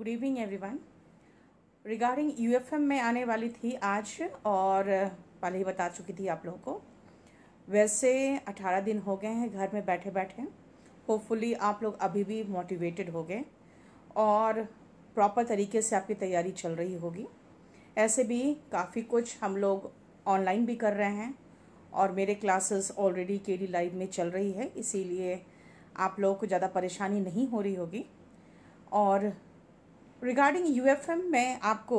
good evening everyone regarding UFM में आने वाली थी आज और पहले ही बता चुकी थी आप लोगों को वैसे 18 दिन हो गए हैं घर में बैठे बैठे होपफुली आप लोग अभी भी मोटिवेटेड हो गए और प्रॉपर तरीके से आपकी तैयारी चल रही होगी ऐसे भी काफ़ी कुछ हम लोग ऑनलाइन भी कर रहे हैं और मेरे classes already K D live में चल रही है इसीलिए आप लोगों को ज़्यादा परेशानी नहीं हो रही होगी और रिगार्डिंग यू एफ एम मैं आपको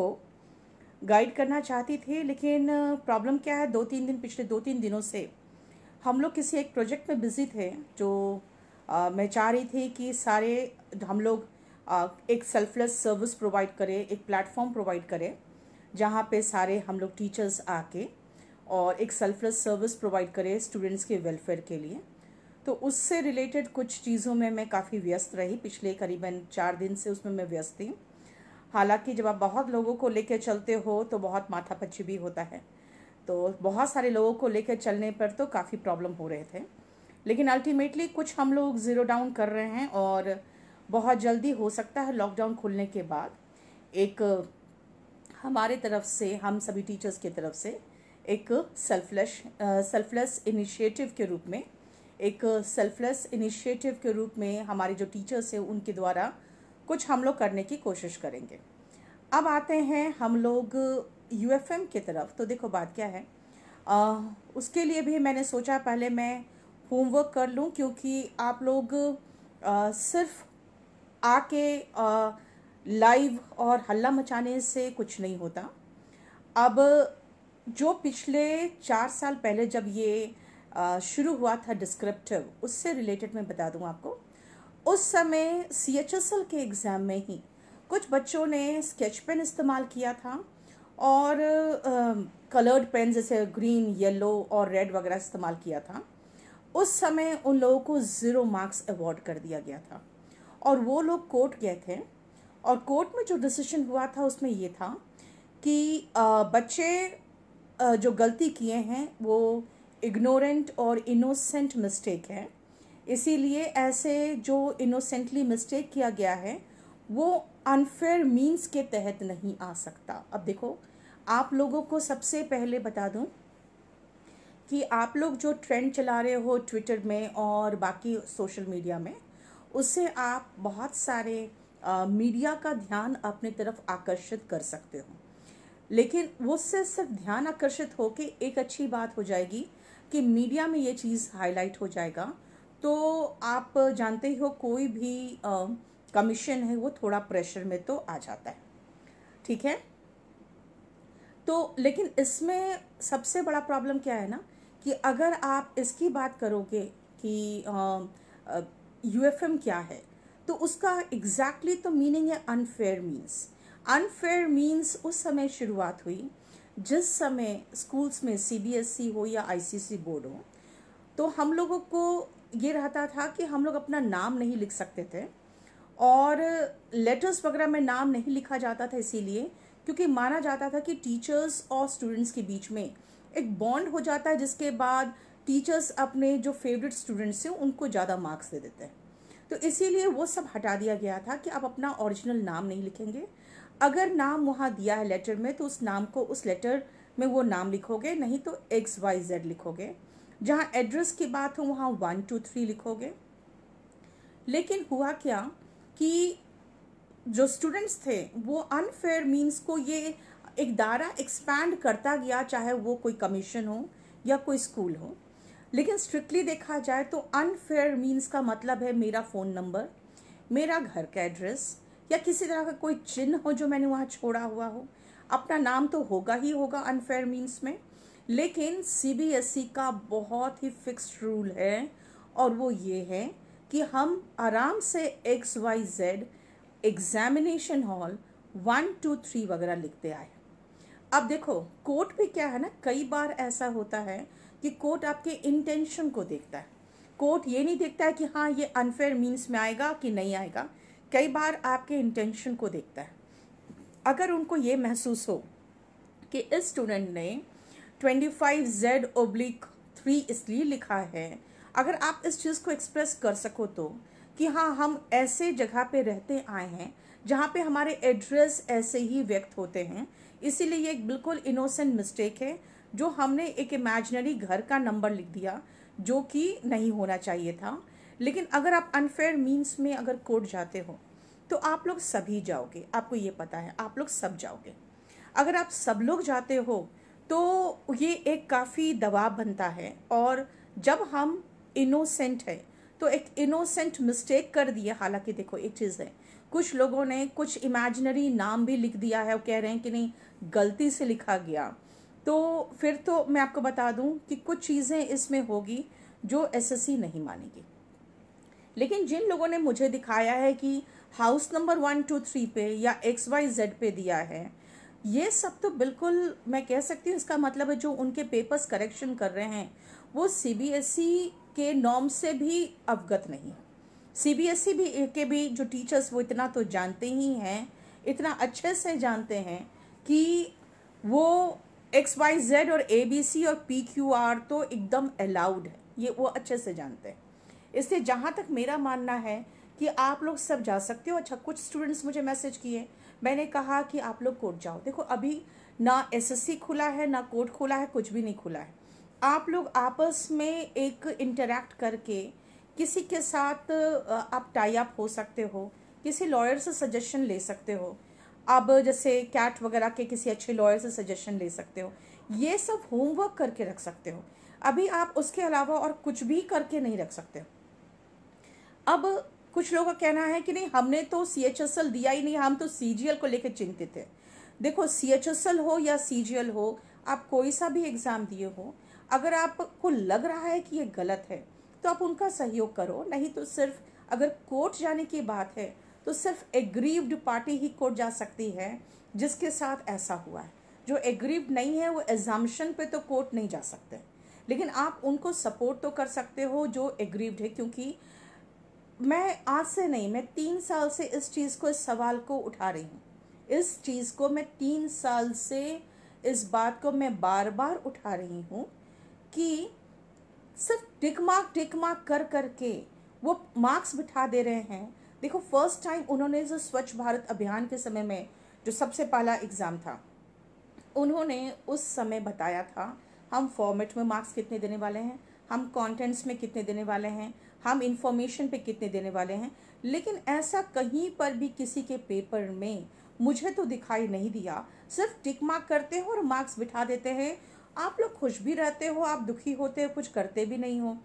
गाइड करना चाहती थी लेकिन प्रॉब्लम क्या है दो तीन दिन पिछले दो तीन दिनों से हम लोग किसी एक प्रोजेक्ट में बिजी थे जो आ, मैं चाह रही थी कि सारे हम लोग आ, एक सेल्फलेस सर्विस प्रोवाइड करें एक प्लेटफॉर्म प्रोवाइड करें जहाँ पे सारे हम लोग टीचर्स आके और एक सेल्फलेस सर्विस प्रोवाइड करें स्टूडेंट्स के वेलफेयर के लिए तो उससे रिलेटेड कुछ चीज़ों में मैं काफ़ी व्यस्त रही पिछले करीबन चार दिन से उसमें मैं व्यस्त थी हालांकि जब आप बहुत लोगों को लेकर चलते हो तो बहुत माथापच्ची भी होता है तो बहुत सारे लोगों को लेकर चलने पर तो काफ़ी प्रॉब्लम हो रहे थे लेकिन अल्टीमेटली कुछ हम लोग ज़ीरो डाउन कर रहे हैं और बहुत जल्दी हो सकता है लॉकडाउन खुलने के बाद एक हमारे तरफ से हम सभी टीचर्स की तरफ से एक सेल्फलेस सेल्फलेस इनिशिएटिव के रूप में एक सेल्फलेस इनिशिएटिव के रूप में हमारे जो टीचर्स हैं उनके द्वारा कुछ हम लोग करने की कोशिश करेंगे अब आते हैं हम लोग यू की तरफ तो देखो बात क्या है आ, उसके लिए भी मैंने सोचा पहले मैं होमवर्क कर लूँ क्योंकि आप लोग आ, सिर्फ आके आ, लाइव और हल्ला मचाने से कुछ नहीं होता अब जो पिछले चार साल पहले जब ये शुरू हुआ था डिस्क्रिप्टिव उससे रिलेटेड मैं बता दूँ आपको उस समय सी एच एस एल के एग्ज़ाम में ही कुछ बच्चों ने स्केच पेन इस्तेमाल किया था और कलर्ड पेन जैसे ग्रीन येलो और रेड वगैरह इस्तेमाल किया था उस समय उन लोगों को ज़ीरो मार्क्स अवॉर्ड कर दिया गया था और वो लोग कोर्ट गए थे और कोर्ट में जो डिसीजन हुआ था उसमें ये था कि आ, बच्चे आ, जो गलती किए हैं वो इग्नोरेंट और इनोसेंट मिस्टेक है इसीलिए ऐसे जो इनोसेंटली मिस्टेक किया गया है वो अनफेयर मीन्स के तहत नहीं आ सकता अब देखो आप लोगों को सबसे पहले बता दूं कि आप लोग जो ट्रेंड चला रहे हो ट्विटर में और बाकी सोशल मीडिया में उससे आप बहुत सारे आ, मीडिया का ध्यान अपने तरफ आकर्षित कर सकते हो लेकिन वो सिर्फ ध्यान आकर्षित होके एक अच्छी बात हो जाएगी कि मीडिया में ये चीज़ हाईलाइट हो जाएगा तो आप जानते ही हो कोई भी कमीशन है वो थोड़ा प्रेशर में तो आ जाता है ठीक है तो लेकिन इसमें सबसे बड़ा प्रॉब्लम क्या है ना कि अगर आप इसकी बात करोगे कि यू एफ एम क्या है तो उसका एग्जैक्टली exactly तो मीनिंग है अनफेयर मीन्स अनफेयर मीन्स उस समय शुरुआत हुई जिस समय स्कूल्स में सी बी एस सी हो या आई सी सी बोर्ड हो तो हम लोगों को ये रहता था कि हम लोग अपना नाम नहीं लिख सकते थे और लेटर्स वगैरह में नाम नहीं लिखा जाता था इसीलिए क्योंकि माना जाता था कि टीचर्स और स्टूडेंट्स के बीच में एक बॉन्ड हो जाता है जिसके बाद टीचर्स अपने जो फेवरेट स्टूडेंट्स हैं उनको ज़्यादा मार्क्स दे देते हैं तो इसीलिए वो सब हटा दिया गया था कि आप अपना ओरिजिनल नाम नहीं लिखेंगे अगर नाम वहाँ दिया है लेटर में तो उस नाम को उस लेटर में वो नाम लिखोगे नहीं तो एक्स वाई जेड लिखोगे जहाँ एड्रेस की बात हो वहाँ वन टू थ्री लिखोगे लेकिन हुआ क्या कि जो स्टूडेंट्स थे वो अनफेयर मीन्स को ये एक दायरा एक्सपैंड करता गया चाहे वो कोई कमीशन हो या कोई स्कूल हो लेकिन स्ट्रिक्टली देखा जाए तो अनफेयर मीन्स का मतलब है मेरा फ़ोन नंबर मेरा घर का एड्रेस या किसी तरह का कोई चिन्ह हो जो मैंने वहाँ छोड़ा हुआ हो अपना नाम तो होगा ही होगा अनफेयर मीन्स में लेकिन सीबीएसई e का बहुत ही फिक्स रूल है और वो ये है कि हम आराम से X Y Z examination hall one two three वगैरह लिखते आए अब देखो कोर्ट भी क्या है ना कई बार ऐसा होता है कि कोर्ट आपके इंटेंशन को देखता है कोर्ट ये नहीं देखता है कि हाँ ये अनफेयर मीन्स में आएगा कि नहीं आएगा कई बार आपके इंटेंशन को देखता है अगर उनको ये महसूस हो कि इस स्टूडेंट ने twenty five Z oblique three इसलिए लिखा है अगर आप इस चीज़ को एक्सप्रेस कर सको तो कि हाँ हम ऐसे जगह पे रहते आए हैं जहाँ पे हमारे एड्रेस ऐसे ही व्यक्त होते हैं इसीलिए ये एक बिल्कुल इनोसेंट मिस्टेक है जो हमने एक इमेजनरी घर का नंबर लिख दिया जो कि नहीं होना चाहिए था लेकिन अगर आप अनफेयर मीन्स में अगर कोर्ट जाते हो तो आप लोग सभी जाओगे आपको ये पता है आप लोग सब जाओगे अगर आप सब लोग जाते हो तो ये एक काफ़ी दबाव बनता है और जब हम इनोसेंट हैं तो एक इनोसेंट मिस्टेक कर दिए हालांकि देखो एक चीज़ है कुछ लोगों ने कुछ इमेजनरी नाम भी लिख दिया है वो कह रहे हैं कि नहीं गलती से लिखा गया तो फिर तो मैं आपको बता दूं कि कुछ चीज़ें इसमें होगी जो एसएससी नहीं मानेगी लेकिन जिन लोगों ने मुझे दिखाया है कि house number one two three पे या एक्स वाई जेड पे दिया है ये सब तो बिल्कुल मैं कह सकती हूँ इसका मतलब है जो उनके पेपर्स करेक्शन कर रहे हैं वो सीबीएसई e के नॉर्म से भी अवगत नहीं सीबीएसई e भी के भी जो टीचर्स वो इतना तो जानते ही हैं इतना अच्छे से जानते हैं कि वो एक्स वाई जेड और ए बी सी और पी क्यू आर तो एकदम अलाउड है ये वो अच्छे से जानते हैं इसलिए जहाँ तक मेरा मानना है कि आप लोग सब जा सकते हो अच्छा कुछ स्टूडेंट्स मुझे मैसेज किए मैंने कहा कि आप लोग कोर्ट जाओ देखो अभी ना एसएससी खुला है ना कोर्ट खुला है कुछ भी नहीं खुला है आप लोग आपस में एक इंटरेक्ट करके किसी के साथ आप टाई अप हो सकते हो किसी लॉयर से सजेशन ले सकते हो अब जैसे कैट वगैरह के किसी अच्छे लॉयर से सजेशन ले सकते हो ये सब होमवर्क करके रख सकते हो अभी आप उसके अलावा और कुछ भी करके नहीं रख सकते हो अब कुछ लोगों का कहना है कि नहीं हमने तो सी एच एस एल दिया ही नहीं हम तो सी जी एल को लेकर चिंतित है देखो सी एच एस एल हो या सी जी एल हो आप कोई सा भी एग्ज़ाम दिए हो अगर आपको लग रहा है कि ये गलत है तो आप उनका सहयोग करो नहीं तो सिर्फ अगर कोर्ट जाने की बात है तो सिर्फ एग्रीव्ड पार्टी ही कोर्ट जा सकती है जिसके साथ ऐसा हुआ है जो एग्रीव्ड नहीं है वो एग्जामेशन पे तो कोर्ट नहीं जा सकते लेकिन आप उनको सपोर्ट तो कर सकते हो जो एग्रीव्ड है क्योंकि मैं आज से नहीं मैं तीन साल से इस चीज़ को इस सवाल को उठा रही हूँ इस चीज़ को मैं तीन साल से इस बात को मैं बार बार उठा रही हूँ कि सिर्फ टिक मार्क टिक मार्क कर कर के वो मार्क्स बिठा दे रहे हैं देखो फर्स्ट टाइम उन्होंने जो स्वच्छ भारत अभियान के समय में जो सबसे पहला एग्ज़ाम था उन्होंने उस समय बताया था हम फॉर्मेट में मार्क्स कितने देने वाले हैं हम कंटेंट्स में कितने देने वाले हैं हम इंफॉर्मेशन पे कितने देने वाले हैं लेकिन ऐसा कहीं पर भी किसी के पेपर में मुझे तो दिखाई नहीं दिया सिर्फ टिक मार्क करते हो और मार्क्स बिठा देते हैं आप लोग खुश भी रहते हो आप दुखी होते हो कुछ करते भी नहीं हो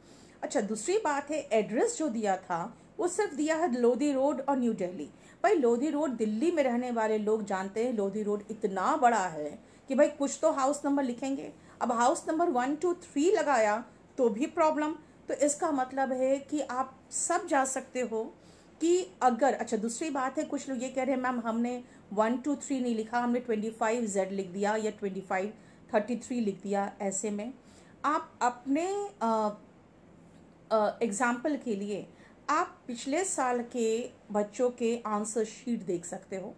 अच्छा दूसरी बात है एड्रेस जो दिया था वो सिर्फ दिया है लोधी रोड और न्यू दिल्ली भाई लोधी रोड दिल्ली में रहने वाले लोग जानते हैं लोधी रोड इतना बड़ा है कि भाई कुछ तो हाउस नंबर लिखेंगे अब house number one two three लगाया तो भी प्रॉब्लम तो इसका मतलब है कि आप सब जा सकते हो कि अगर अच्छा दूसरी बात है कुछ लोग ये कह रहे हैं मैम हमने वन टू थ्री नहीं लिखा हमने ट्वेंटी फाइव जेड लिख दिया या ट्वेंटी फाइव थर्टी थ्री लिख दिया ऐसे में आप अपने एग्ज़ाम्पल के लिए आप पिछले साल के बच्चों के आंसर शीट देख सकते हो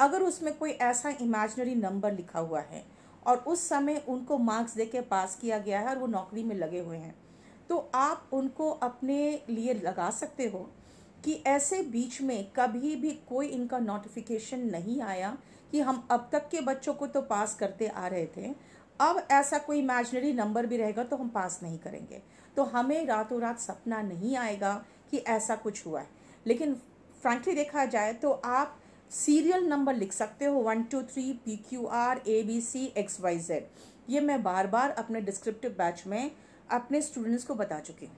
अगर उसमें कोई ऐसा इमेजनरी नंबर लिखा हुआ है और उस समय उनको मार्क्स दे के पास किया गया है और वो नौकरी में लगे हुए हैं तो आप उनको अपने लिए लगा सकते हो कि ऐसे बीच में कभी भी कोई इनका नोटिफिकेशन नहीं आया कि हम अब तक के बच्चों को तो पास करते आ रहे थे अब ऐसा कोई इमेजनरी नंबर भी रहेगा तो हम पास नहीं करेंगे तो हमें रातों रात सपना नहीं आएगा कि ऐसा कुछ हुआ है लेकिन फ्रैंकली देखा जाए तो आप सीरियल नंबर लिख सकते हो one two three P Q R A B C X Y Z ये मैं बार बार अपने डिस्क्रिप्टिव बैच में अपने स्टूडेंट्स को बता चुकी हूँ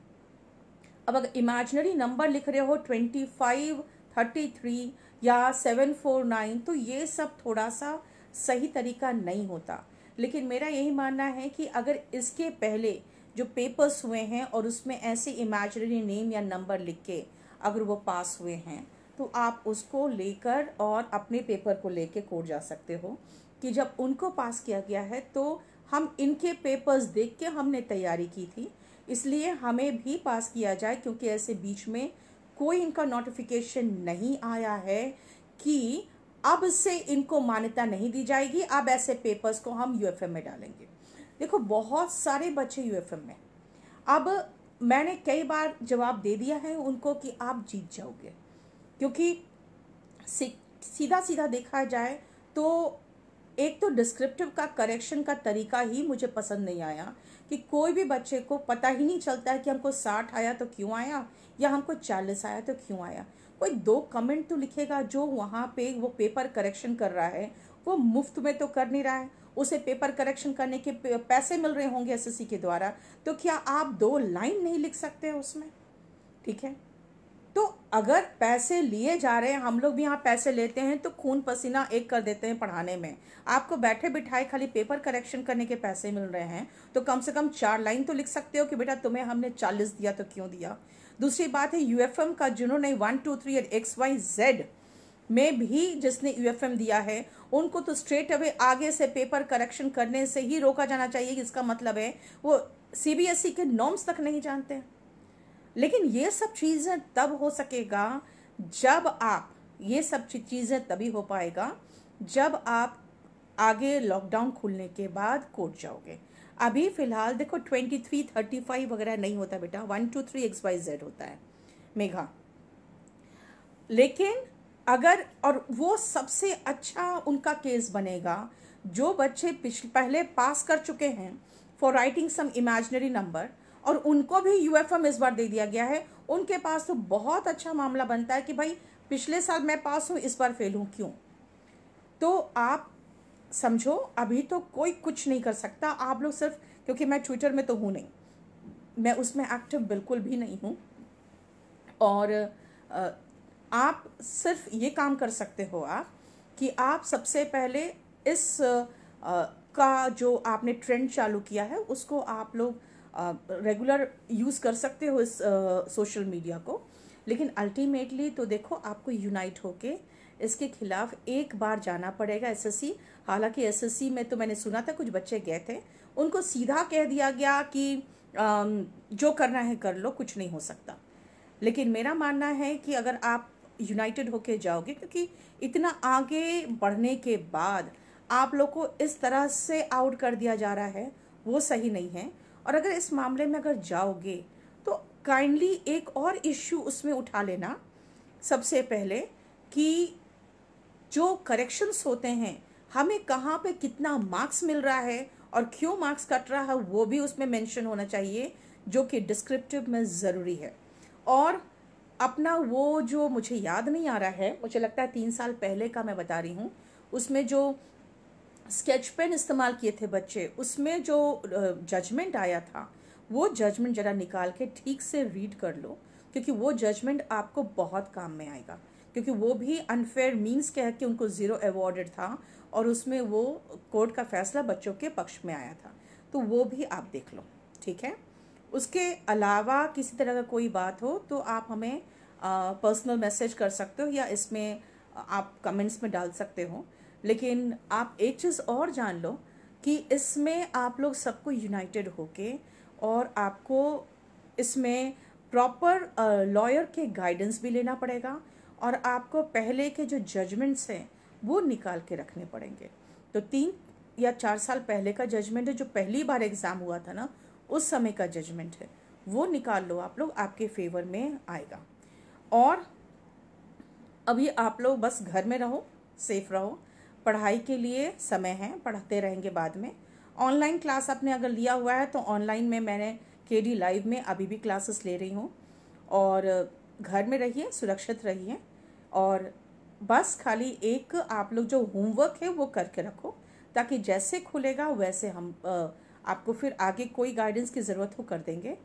अब अगर इमेजनरी नंबर लिख रहे हो ट्वेंटी फाइव थर्टी थ्री या सेवन फोर नाइन तो ये सब थोड़ा सा सही तरीका नहीं होता लेकिन मेरा यही मानना है कि अगर इसके पहले जो पेपर्स हुए हैं और उसमें ऐसे इमेजनरी नेम या नंबर लिख के अगर वो पास हुए हैं तो आप उसको लेकर और अपने पेपर को लेके कोर्ट जा सकते हो कि जब उनको पास किया गया है तो हम इनके पेपर्स देख के हमने तैयारी की थी इसलिए हमें भी पास किया जाए क्योंकि ऐसे बीच में कोई इनका नोटिफिकेशन नहीं आया है कि अब से इनको मान्यता नहीं दी जाएगी अब ऐसे पेपर्स को हम यू में डालेंगे देखो बहुत सारे बच्चे यू में अब मैंने कई बार जवाब दे दिया है उनको कि आप जीत जाओगे क्योंकि सीधा सीधा देखा जाए तो एक तो डिस्क्रिप्टिव का करेक्शन का तरीका ही मुझे पसंद नहीं आया कि कोई भी बच्चे को पता ही नहीं चलता है कि हमको साठ आया तो क्यों आया या हमको चालीस आया तो क्यों आया कोई दो कमेंट तो लिखेगा जो वहाँ पे वो पेपर करेक्शन कर रहा है वो मुफ्त में तो कर नहीं रहा है उसे पेपर करेक्शन करने के पैसे मिल रहे होंगे एसएससी के द्वारा तो क्या आप दो लाइन नहीं लिख सकते उसमें ठीक है तो अगर पैसे लिए जा रहे हैं हम लोग भी यहाँ पैसे लेते हैं तो खून पसीना एक कर देते हैं पढ़ाने में आपको बैठे बिठाए खाली पेपर करेक्शन करने के पैसे मिल रहे हैं तो कम से कम चार लाइन तो लिख सकते हो कि बेटा तुम्हें हमने चालीस दिया तो क्यों दिया दूसरी बात है यू का जिन्होंने one two three eight X Y Z में भी जिसने यू दिया है उनको तो स्ट्रेट अवे आगे से पेपर करेक्शन करने से ही रोका जाना चाहिए इसका मतलब है वो सी e के नॉर्म्स तक नहीं जानते हैं लेकिन ये सब चीज़ें तब हो सकेगा जब आप ये सब चीज़ें तभी हो पाएगा जब आप आगे लॉकडाउन खुलने के बाद कोर्ट जाओगे अभी फ़िलहाल देखो ट्वेंटी थ्री थर्टी फाइव वगैरह नहीं होता बेटा one two three X Y Z होता है मेघा लेकिन अगर और वो सबसे अच्छा उनका केस बनेगा जो बच्चे पिछले पहले पास कर चुके हैं for writing some imaginary number और उनको भी एम इस बार दे दिया गया है उनके पास तो बहुत अच्छा मामला बनता है कि भाई पिछले साल मैं पास हूँ इस बार फेल हूँ क्यों तो आप समझो अभी तो कोई कुछ नहीं कर सकता आप लोग सिर्फ क्योंकि मैं ट्विटर में तो हूँ नहीं मैं उसमें एक्टिव बिल्कुल भी नहीं हूँ और आप सिर्फ ये काम कर सकते हो आप कि आप सबसे पहले इस का जो आपने ट्रेंड चालू किया है उसको आप लोग रेगुलर यूज़ कर सकते हो इस सोशल मीडिया को लेकिन अल्टीमेटली तो देखो आपको यूनाइट होके इसके खिलाफ एक बार जाना पड़ेगा एसएससी हालांकि एसएससी में तो मैंने सुना था कुछ बच्चे गए थे उनको सीधा कह दिया गया कि जो करना है कर लो कुछ नहीं हो सकता लेकिन मेरा मानना है कि अगर आप यूनाइटेड होके जाओगे क्योंकि इतना आगे बढ़ने के बाद आप लोग को इस तरह से आउट कर दिया जा रहा है वो सही नहीं है और अगर इस मामले में अगर जाओगे तो काइंडली एक और इश्यू उसमें उठा लेना सबसे पहले कि जो करेक्शंस होते हैं हमें कहाँ पे कितना मार्क्स मिल रहा है और क्यों मार्क्स कट रहा है वो भी उसमें मेंशन होना चाहिए जो कि डिस्क्रिप्टिव में ज़रूरी है और अपना वो जो मुझे याद नहीं आ रहा है मुझे लगता है तीन साल पहले का मैं बता रही हूँ उसमें जो स्केच पेन इस्तेमाल किए थे बच्चे उसमें जो जजमेंट आया था वो जजमेंट जरा निकाल के ठीक से रीड कर लो क्योंकि वो जजमेंट आपको बहुत काम में आएगा क्योंकि वो भी अनफेयर मीन्स कह के उनको ज़ीरो अवॉर्डेड था और उसमें वो कोर्ट का फैसला बच्चों के पक्ष में आया था तो वो भी आप देख लो ठीक है उसके अलावा किसी तरह का कोई बात हो तो आप हमें पर्सनल मैसेज कर सकते हो या इसमें आप कमेंट्स में डाल सकते हो लेकिन आप एक चीज़ और जान लो कि इसमें आप लोग सबको यूनाइटेड होके और आपको इसमें प्रॉपर लॉयर के गाइडेंस भी लेना पड़ेगा और आपको पहले के जो जजमेंट्स हैं वो निकाल के रखने पड़ेंगे तो तीन या चार साल पहले का जजमेंट है जो पहली बार एग्ज़ाम हुआ था ना उस समय का जजमेंट है वो निकाल लो आप लोग आपके फेवर में आएगा और अभी आप लोग बस घर में रहो सेफ रहो पढ़ाई के लिए समय है पढ़ते रहेंगे बाद में ऑनलाइन क्लास आपने अगर लिया हुआ है तो ऑनलाइन में मैंने के डी लाइव में अभी भी क्लासेस ले रही हूँ और घर में रहिए सुरक्षित रहिए और बस खाली एक आप लोग जो होमवर्क है वो करके रखो ताकि जैसे खुलेगा वैसे हम आपको फिर आगे कोई गाइडेंस की ज़रूरत हो कर देंगे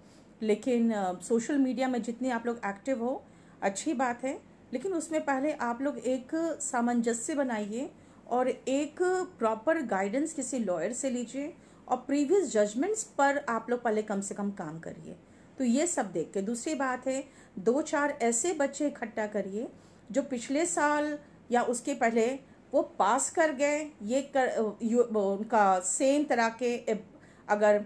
लेकिन सोशल मीडिया में जितने आप लोग एक्टिव हो अच्छी बात है लेकिन उसमें पहले आप लोग एक सामंजस्य बनाइए और एक प्रॉपर गाइडेंस किसी लॉयर से लीजिए और प्रीवियस जजमेंट्स पर आप लोग पहले कम से कम काम करिए तो ये सब देख के दूसरी बात है दो चार ऐसे बच्चे इकट्ठा करिए जो पिछले साल या उसके पहले वो पास कर गए ये कर उनका सेम तरह के अगर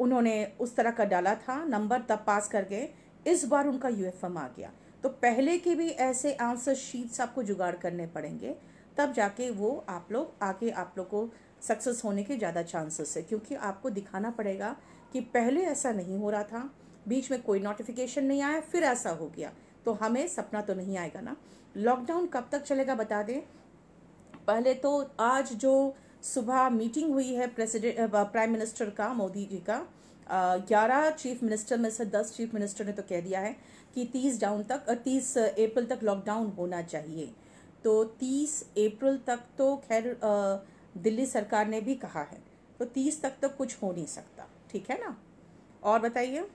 उन्होंने उस तरह का डाला था नंबर तब पास कर गए इस बार उनका यूएफएम आ गया तो पहले के भी ऐसे आंसर शीट्स आपको जुगाड़ करने पड़ेंगे तब जाके वो आप लोग आके आप लोग को सक्सेस होने के ज़्यादा चांसेस है क्योंकि आपको दिखाना पड़ेगा कि पहले ऐसा नहीं हो रहा था बीच में कोई नोटिफिकेशन नहीं आया फिर ऐसा हो गया तो हमें सपना तो नहीं आएगा ना लॉकडाउन कब तक चलेगा बता दें पहले तो आज जो सुबह मीटिंग हुई है प्रेसिडेंट प्राइम मिनिस्टर का मोदी जी का ग्यारह चीफ मिनिस्टर में से दस चीफ मिनिस्टर ने तो कह दिया है कि तीस डाउन तक तीस अप्रैल तक लॉकडाउन होना चाहिए तो 30 अप्रैल तक तो खैर दिल्ली सरकार ने भी कहा है तो 30 तक तो कुछ हो नहीं सकता ठीक है ना और बताइए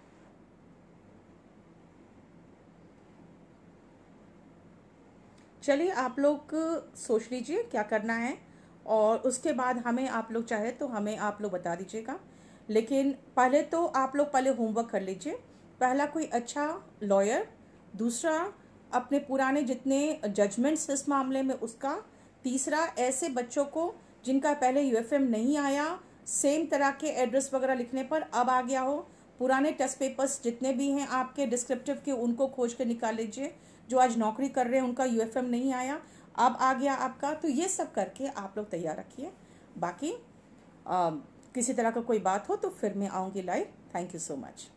चलिए आप लोग सोच लीजिए क्या करना है और उसके बाद हमें आप लोग चाहे तो हमें आप लोग बता दीजिएगा लेकिन पहले तो आप लोग पहले होमवर्क कर लीजिए पहला कोई अच्छा लॉयर दूसरा अपने पुराने जितने जजमेंट्स इस मामले में उसका तीसरा ऐसे बच्चों को जिनका पहले यू नहीं आया सेम तरह के एड्रेस वगैरह लिखने पर अब आ गया हो पुराने टेस्ट पेपर्स जितने भी हैं आपके डिस्क्रिप्टिव के उनको खोज कर निकाल लीजिए जो आज नौकरी कर रहे हैं उनका यू नहीं आया अब आ गया आपका तो ये सब करके आप लोग तैयार रखिए बाकी आ, किसी तरह का को कोई बात हो तो फिर मैं आऊँगी live thank you so much